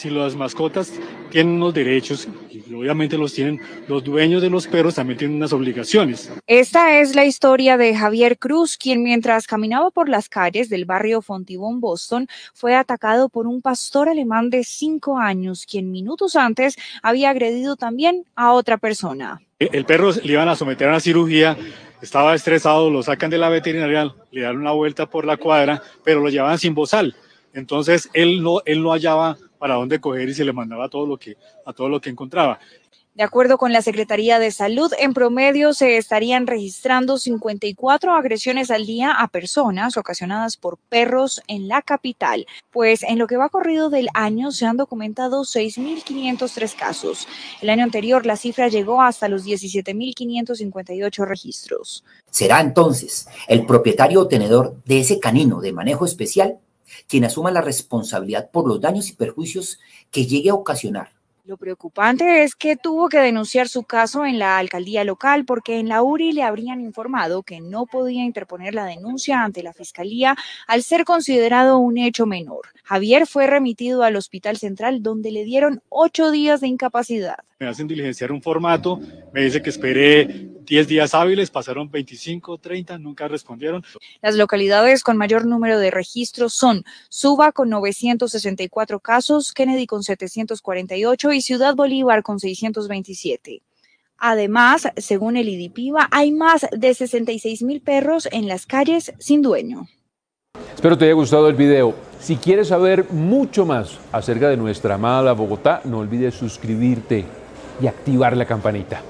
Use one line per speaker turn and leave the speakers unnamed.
si las mascotas tienen unos derechos, y obviamente los tienen, los dueños de los perros también tienen unas obligaciones.
Esta es la historia de Javier Cruz, quien mientras caminaba por las calles del barrio Fontibón, Boston, fue atacado por un pastor alemán de cinco años, quien minutos antes había agredido también a otra persona.
El perro le iban a someter a una cirugía estaba estresado, lo sacan de la veterinaria, le dan una vuelta por la cuadra, pero lo llevaban sin bozal. Entonces él no, él no hallaba para dónde coger y se le mandaba todo lo que, a todo lo que encontraba.
De acuerdo con la Secretaría de Salud, en promedio se estarían registrando 54 agresiones al día a personas ocasionadas por perros en la capital, pues en lo que va corrido del año se han documentado 6.503 casos. El año anterior la cifra llegó hasta los 17.558 registros.
Será entonces el propietario o tenedor de ese canino de manejo especial quien asuma la responsabilidad por los daños y perjuicios que llegue a ocasionar. Lo
preocupante es que tuvo que denunciar su caso en la alcaldía local porque en la URI le habrían informado que no podía interponer la denuncia ante la fiscalía al ser considerado un hecho menor. Javier fue remitido al Hospital Central donde le dieron ocho días de incapacidad.
Me hacen diligenciar un formato, me dice que espere 10 días hábiles, pasaron 25, 30, nunca respondieron.
Las localidades con mayor número de registros son Suba con 964 casos, Kennedy con 748 y Ciudad Bolívar con 627. Además, según el IDIPIVA, hay más de 66 mil perros en las calles sin dueño.
Espero te haya gustado el video. Si quieres saber mucho más acerca de nuestra amada Bogotá, no olvides suscribirte y activar la campanita.